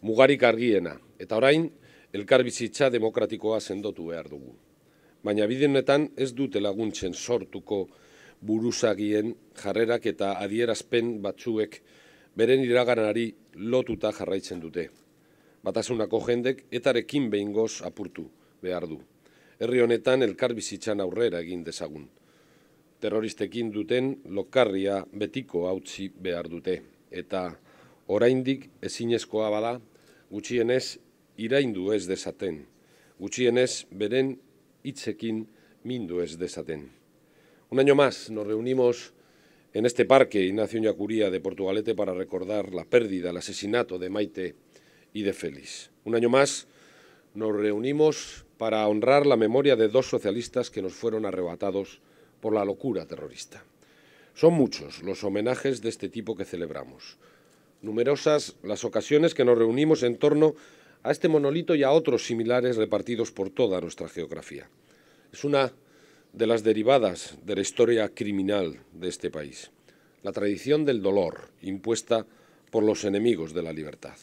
mugarik argiena, eta orain, elkarbizitza demokratikoa sendotu behar dugu. Baina bidenetan ez dute laguntzen sortuko buruzagien jarrerak eta adierazpen batzuek beren iraganari lotuta jarraitzen dute. Batasunako jendek etarekin behingoz apurtu behar du. Herri honetan elkarbizitzan aurrera egin dezagun. Terroristekin duten lokarria betiko hautsi behar dute. Eta... oraindik ezinezkoa bada gutxienez iraindu ez desaten, gutxienez beren hitzekin mindu ez Un año más nos reunimos en este parque Ignacio Ñacuría de Portugalete para recordar la pérdida, el asesinato de Maite y de Félix. Un año más nos reunimos para honrar la memoria de dos socialistas que nos fueron arrebatados por la locura terrorista. Son muchos los homenajes de este tipo que celebramos numerosas las ocasiones que nos reunimos en torno a este monolito y a otros similares repartidos por toda nuestra geografía. Es una de las derivadas de la historia criminal de este país, la tradición del dolor impuesta por los enemigos de la libertad.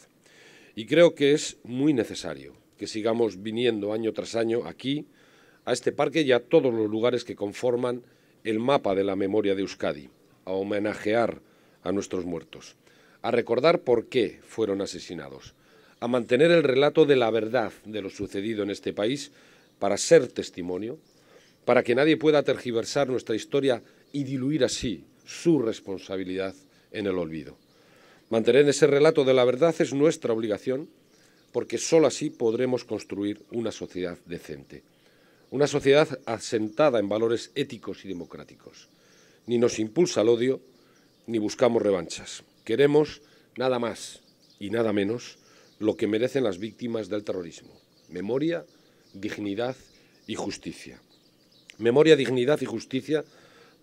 Y creo que es muy necesario que sigamos viniendo año tras año aquí, a este parque y a todos los lugares que conforman el mapa de la memoria de Euskadi, a homenajear a nuestros muertos a recordar por qué fueron asesinados, a mantener el relato de la verdad de lo sucedido en este país para ser testimonio, para que nadie pueda tergiversar nuestra historia y diluir así su responsabilidad en el olvido. Mantener ese relato de la verdad es nuestra obligación porque sólo así podremos construir una sociedad decente, una sociedad asentada en valores éticos y democráticos. Ni nos impulsa el odio, ni buscamos revanchas. Queremos nada más y nada menos lo que merecen las víctimas del terrorismo. Memoria, dignidad y justicia. Memoria, dignidad y justicia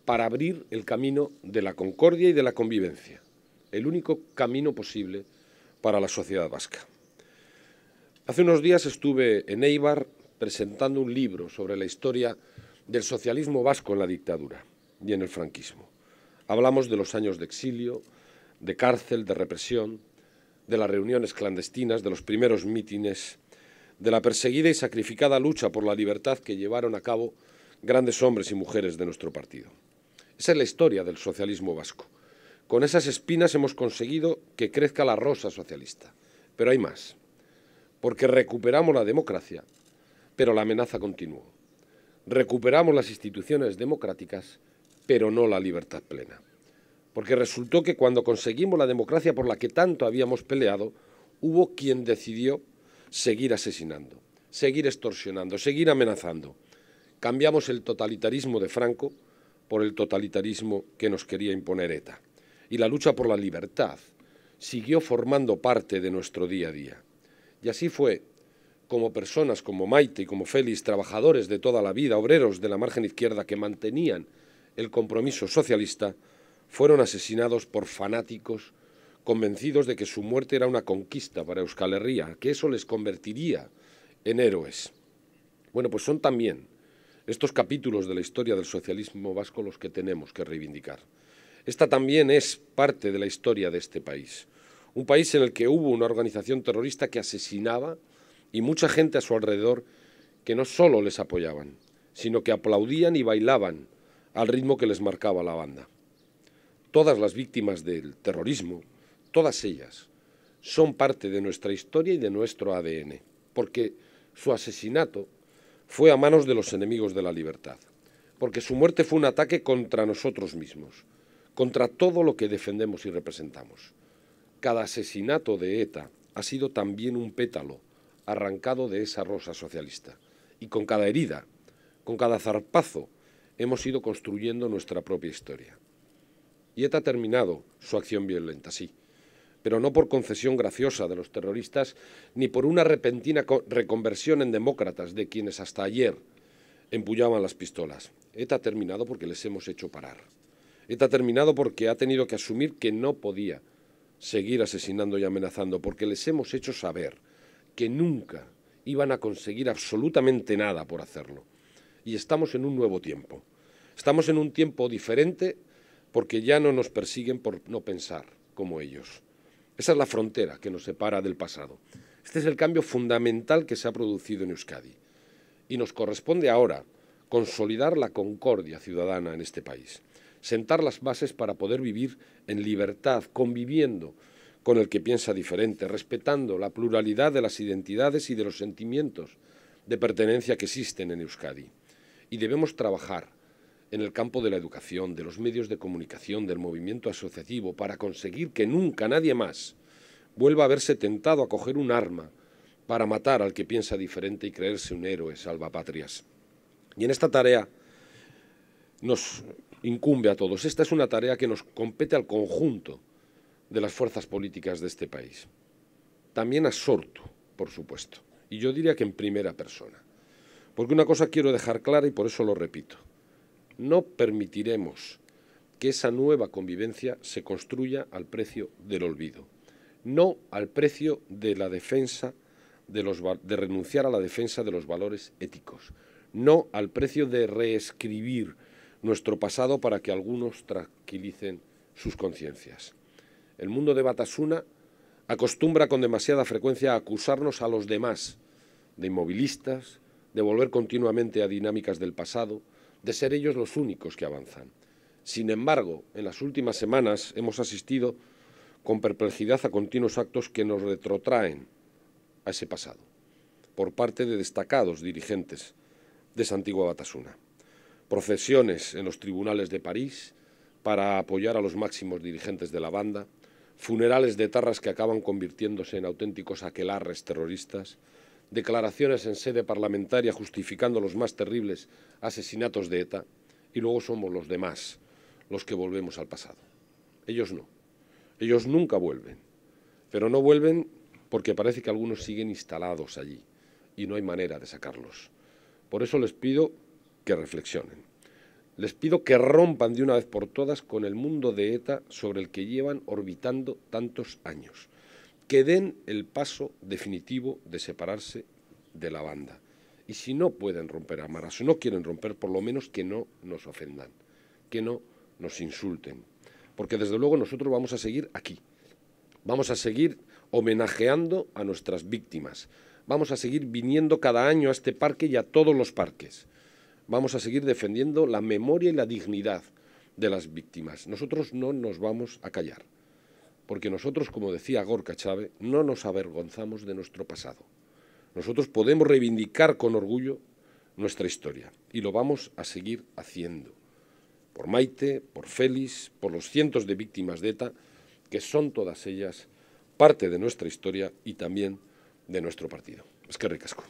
para abrir el camino de la concordia y de la convivencia, el único camino posible para la sociedad vasca. Hace unos días estuve en Eibar presentando un libro sobre la historia del socialismo vasco en la dictadura y en el franquismo. Hablamos de los años de exilio, de cárcel, de represión, de las reuniones clandestinas, de los primeros mítines, de la perseguida y sacrificada lucha por la libertad que llevaron a cabo grandes hombres y mujeres de nuestro partido. Esa es la historia del socialismo vasco. Con esas espinas hemos conseguido que crezca la rosa socialista. Pero hay más, porque recuperamos la democracia, pero la amenaza continuó. Recuperamos las instituciones democráticas, pero no la libertad plena porque resultó que cuando conseguimos la democracia por la que tanto habíamos peleado, hubo quien decidió seguir asesinando, seguir extorsionando, seguir amenazando. Cambiamos el totalitarismo de Franco por el totalitarismo que nos quería imponer ETA. Y la lucha por la libertad siguió formando parte de nuestro día a día. Y así fue como personas como Maite y como Félix, trabajadores de toda la vida, obreros de la margen izquierda que mantenían el compromiso socialista, fueron asesinados por fanáticos convencidos de que su muerte era una conquista para Euskal Herria, que eso les convertiría en héroes. Bueno, pues son también estos capítulos de la historia del socialismo vasco los que tenemos que reivindicar. Esta también es parte de la historia de este país. Un país en el que hubo una organización terrorista que asesinaba y mucha gente a su alrededor que no solo les apoyaban, sino que aplaudían y bailaban al ritmo que les marcaba la banda todas las víctimas del terrorismo, todas ellas, son parte de nuestra historia y de nuestro ADN, porque su asesinato fue a manos de los enemigos de la libertad, porque su muerte fue un ataque contra nosotros mismos, contra todo lo que defendemos y representamos. Cada asesinato de ETA ha sido también un pétalo arrancado de esa rosa socialista, y con cada herida, con cada zarpazo, hemos ido construyendo nuestra propia historia. Y ETA ha terminado su acción violenta, sí, pero no por concesión graciosa de los terroristas ni por una repentina reconversión en demócratas de quienes hasta ayer empullaban las pistolas. ETA ha terminado porque les hemos hecho parar. ETA ha terminado porque ha tenido que asumir que no podía seguir asesinando y amenazando, porque les hemos hecho saber que nunca iban a conseguir absolutamente nada por hacerlo. Y estamos en un nuevo tiempo. Estamos en un tiempo diferente porque ya no nos persiguen por no pensar como ellos. Esa es la frontera que nos separa del pasado. Este es el cambio fundamental que se ha producido en Euskadi. Y nos corresponde ahora consolidar la concordia ciudadana en este país, sentar las bases para poder vivir en libertad, conviviendo con el que piensa diferente, respetando la pluralidad de las identidades y de los sentimientos de pertenencia que existen en Euskadi. Y debemos trabajar en el campo de la educación, de los medios de comunicación, del movimiento asociativo, para conseguir que nunca nadie más vuelva a verse tentado a coger un arma para matar al que piensa diferente y creerse un héroe salvapatrias. Y en esta tarea nos incumbe a todos. Esta es una tarea que nos compete al conjunto de las fuerzas políticas de este país. También a Sorto, por supuesto. Y yo diría que en primera persona. Porque una cosa quiero dejar clara y por eso lo repito. No permitiremos que esa nueva convivencia se construya al precio del olvido, no al precio de la defensa de, los, de renunciar a la defensa de los valores éticos, no al precio de reescribir nuestro pasado para que algunos tranquilicen sus conciencias. El mundo de Batasuna acostumbra con demasiada frecuencia a acusarnos a los demás de inmovilistas, de volver continuamente a dinámicas del pasado, de ser ellos los únicos que avanzan. Sin embargo, en las últimas semanas hemos asistido con perplejidad a continuos actos que nos retrotraen a ese pasado, por parte de destacados dirigentes de Santigua Batasuna. Procesiones en los tribunales de París para apoyar a los máximos dirigentes de la banda, funerales de tarras que acaban convirtiéndose en auténticos aquelarres terroristas, declaraciones en sede parlamentaria justificando los más terribles asesinatos de ETA y luego somos los demás los que volvemos al pasado. Ellos no. Ellos nunca vuelven. Pero no vuelven porque parece que algunos siguen instalados allí y no hay manera de sacarlos. Por eso les pido que reflexionen. Les pido que rompan de una vez por todas con el mundo de ETA sobre el que llevan orbitando tantos años que den el paso definitivo de separarse de la banda. Y si no pueden romper amarras, si no quieren romper, por lo menos que no nos ofendan, que no nos insulten. Porque desde luego nosotros vamos a seguir aquí. Vamos a seguir homenajeando a nuestras víctimas. Vamos a seguir viniendo cada año a este parque y a todos los parques. Vamos a seguir defendiendo la memoria y la dignidad de las víctimas. Nosotros no nos vamos a callar porque nosotros, como decía Gorka Chávez, no nos avergonzamos de nuestro pasado. Nosotros podemos reivindicar con orgullo nuestra historia y lo vamos a seguir haciendo. Por Maite, por Félix, por los cientos de víctimas de ETA, que son todas ellas parte de nuestra historia y también de nuestro partido. Es que ricasco.